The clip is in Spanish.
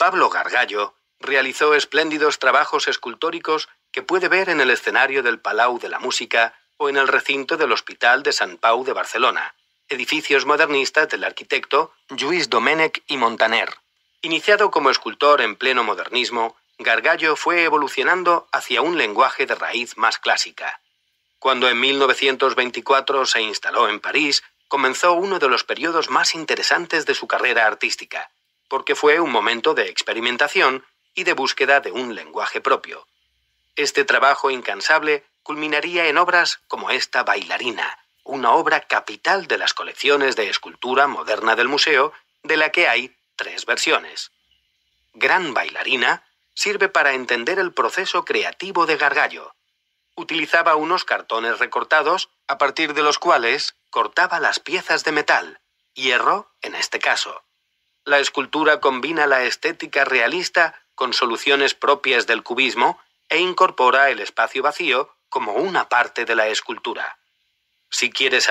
Pablo Gargallo realizó espléndidos trabajos escultóricos que puede ver en el escenario del Palau de la Música o en el recinto del Hospital de San Pau de Barcelona, edificios modernistas del arquitecto Lluís Domènech y Montaner. Iniciado como escultor en pleno modernismo, Gargallo fue evolucionando hacia un lenguaje de raíz más clásica. Cuando en 1924 se instaló en París, comenzó uno de los periodos más interesantes de su carrera artística porque fue un momento de experimentación y de búsqueda de un lenguaje propio. Este trabajo incansable culminaría en obras como esta bailarina, una obra capital de las colecciones de escultura moderna del museo, de la que hay tres versiones. Gran bailarina sirve para entender el proceso creativo de Gargallo. Utilizaba unos cartones recortados a partir de los cuales cortaba las piezas de metal, hierro en este caso la escultura combina la estética realista con soluciones propias del cubismo e incorpora el espacio vacío como una parte de la escultura. Si quieres